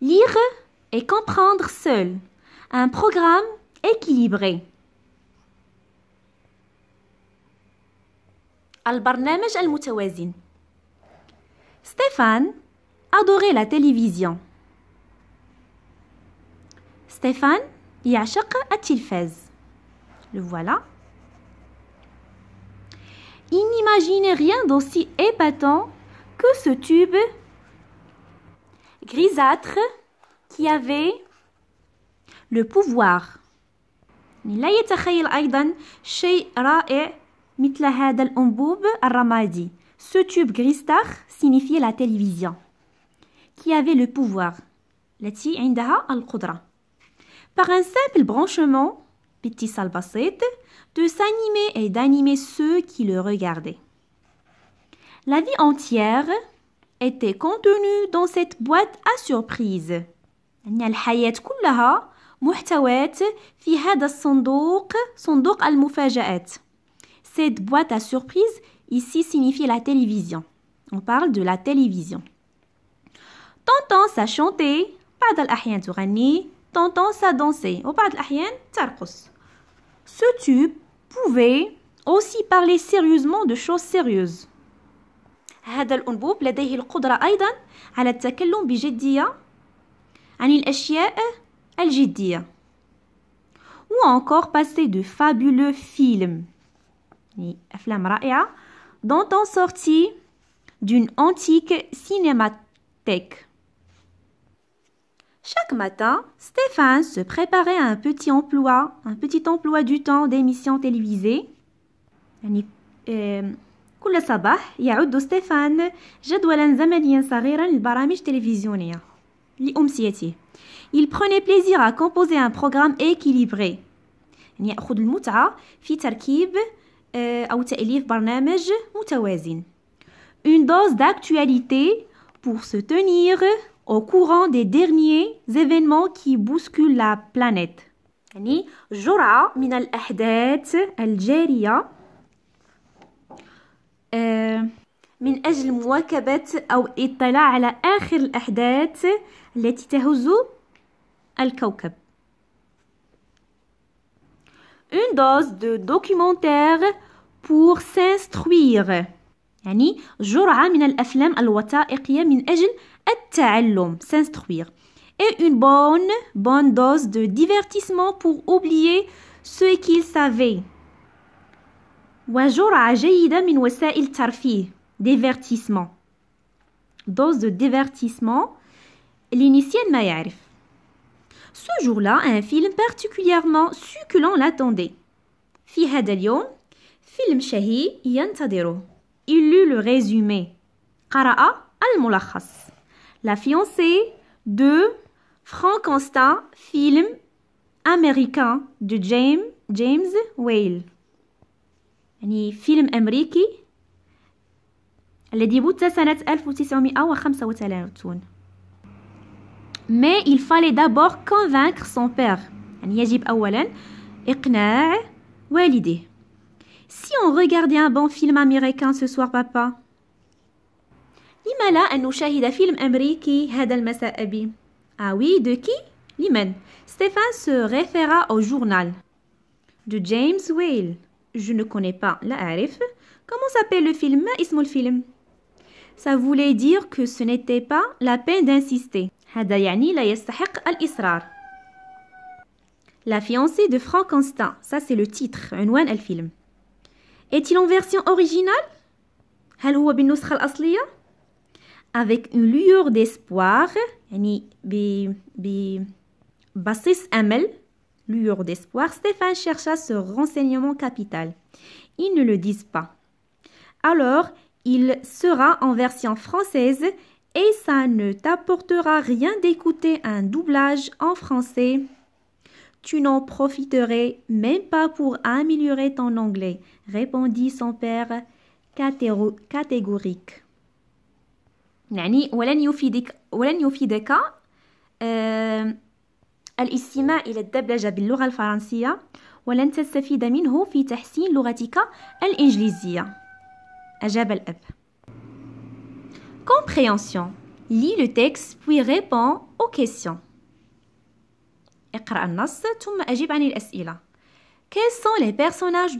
Lire et comprendre seul. Un programme équilibré. al équilibré. Stéphane adorait la télévision. Stéphane يعشق fait Le voilà. Il n'imaginait rien d'aussi épatant que ce tube grisâtre qui avait le pouvoir. أيضا شيء رائع مثل هذا الأنبوب الرمادي. Ce tube grisâtre signifiait la télévision. Qui avait le pouvoir. Par un simple branchement, de s'animer et d'animer ceux qui le regardaient. La vie entière était contenu dans cette boîte à surprise. يعني الحياة كلها محتوات في هذا الصندوق صندوق المفاجآت. Cette boîte à surprise ici signifie la télévision. On parle de la télévision. Tonton ça chantait. بعض الأحيان تغني. Tonton ça dansait. وبعض الأحيان ترقص. Ce tube pouvait aussi parler sérieusement de choses sérieuses. هذا لديه على التكلم عن ou encore passer de fabuleux films أفلام dont on sorti d'une antique cinémathèque. Chaque matin, Stéphane se préparait à un petit emploi, un petit emploi du temps d'émission télévisée. كل صباح يعد ستيفان جدولا زمنيا صغيرا للبرامج التلفزيونية لأمسيته Il prenait plaisir à composer un programme équilibré يعني يأخذ المتعة في تركيب أو تأليف برنامج متوازن Une dose d'actualité pour se tenir au courant des derniers événements qui bousculent la planète يعني جرعة من الأحداث الجارية من أجل مواكبة أو اطلاع على آخر الأحداث التي تهز الكوكب. Une dose de documentaire pour s'instruire. يعني جرعة من الأفلام الوثائقية من أجل التعلم s'instruire. Et une bonne, bonne dose de divertissement pour oublier ce qu'il savait. وجرعة جيدة من il الترفيه divertissement dose de divertissement l'initié ne dit. Ce jour-là, un film particulièrement succulent l'attendait. Fi film اليوم فيلم شهي Il lut le résumé. al La fiancée de Frank Constant, film américain de James, James Whale. يعني فيلم أمريكي الذي بث سنة 1935 mais il fallait d'abord convaincre son père يعني يجب أولا إقناع والديه Si on regardait un bon film américain ce soir papa لما لا أن نشاهد فيلم أمريكي هذا المساء أبي Ah oui, de qui Liman. Stéphane se référa au journal de James Whale je ne connais pas, la arif. Comment s'appelle le film film Ça voulait dire que ce n'était pas la peine d'insister. La fiancée de Constant, ça c'est le titre, du film. Est-il en version originale Avec une lueur d'espoir, bi Lueur d'espoir, Stéphane chercha ce renseignement capital. Ils ne le disent pas. Alors, il sera en version française et ça ne t'apportera rien d'écouter un doublage en français. Tu n'en profiterais même pas pour améliorer ton anglais, répondit son père catégorique. Nani, الاستماع إلى الدبلجة باللغة الفرنسية ولن تستفيد منه في تحسين لغتك الإنجليزية أجاب الأب Compréhension Lis le texte puis réponds aux questions اقرأ النص ثم أجب عن الأسئلة Quels sont les personnages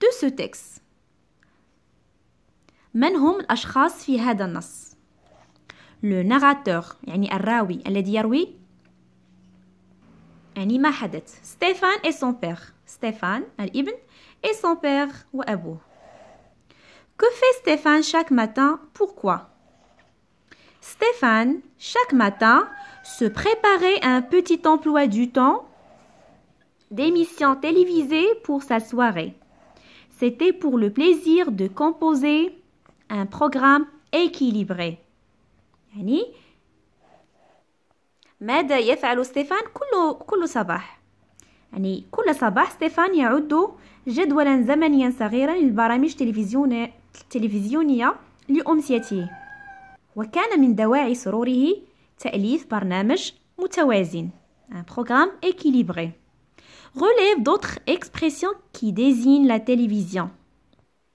de ce texte من هم الأشخاص في هذا النص Le narrateur يعني الراوي الذي يروي Stéphane et son père un ibn et son père abou. Que fait Stéphane chaque matin Pourquoi Stéphane, chaque matin, se préparait un petit emploi du temps d'émissions télévisées pour sa soirée. C'était pour le plaisir de composer un programme équilibré. ماذا يفعل ستيفان كل كل صباح يعني كل صباح ستيفان يعد جدولا زمنيا صغيرا للبرامج التلفزيونية لأمسيته وكان من دواعي سروره تأليف برنامج متوازن un programme équilibré relève d'autres expressions qui désignent la télévision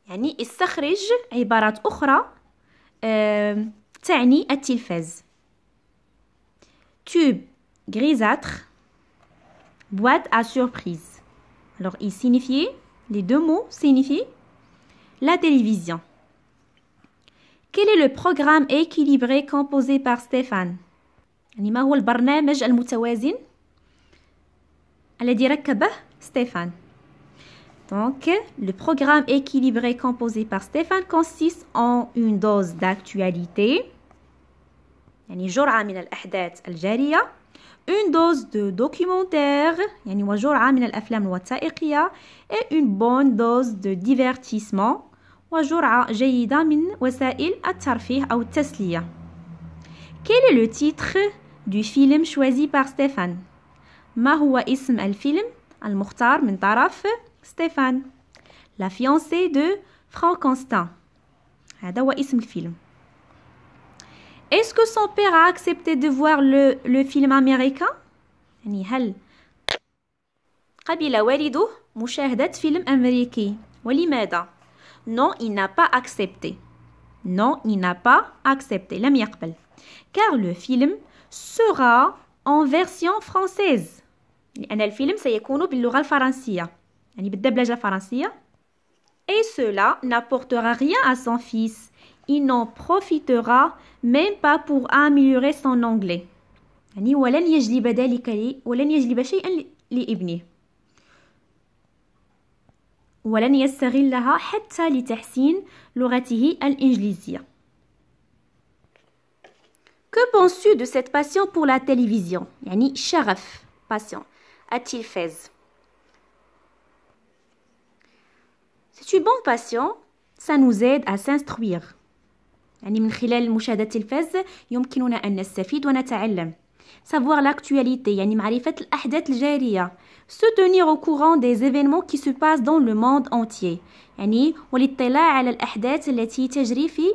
يعني استخرج عبارات أخرى euh, تعني التلفاز tube grisâtre, boîte à surprise. Alors, il signifie, les deux mots signifient la télévision. Quel est le programme équilibré composé par Stéphane Stéphane Donc, le programme équilibré composé par Stéphane consiste en une dose d'actualité, يعني جرعة من الأحداث الجارية une dose de documentaire يعني وجرعة من الأفلام الوثائقية et une bonne dose de divertissement وجرعة جيدة من وسائل الترفيه أو التسلية Quel est le titre du film choisi par Stéphane ما هو اسم الفيلم المختار من طرف ستيفان La fiancée de Frankenstein هذا هو اسم الفيلم Est-ce que son père a accepté de voir le, film américain يعني هل قبل والده مشاهدة film américain. ولماذا؟ Non, il n'a pas accepté. Non, il n'a pas accepté. لم يقبل. Car le film sera en version française. لأن الفيلم سيكون باللغة الفرنسية. يعني بالدبلجة الفرنسية. Et cela n'apportera rien à son fils il n'en profitera même pas pour améliorer son anglais. يعني ولن يجلب ذلك لي ولن يجلب شيئا لابني ولن يستغلها حتى لتحسين لغته الإنجليزية. Que penses-tu de cette passion pour la télévision يعني شغف passion C'est une bonne passion, ça nous aide à s'instruire. يعني من خلال مشاهدة التلفاز يمكننا أن نستفيد ونتعلم savoir l'actualité يعني معرفة الأحداث الجارية se tenir au courant des événements qui se passent dans le monde entier يعني والاطلاع على الأحداث التي تجري في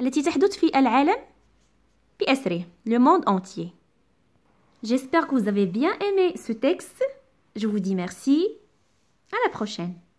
التي تحدث في العالم بأسره le monde entier J'espère que vous avez bien aimé ce texte. Je vous dis merci. À la prochaine.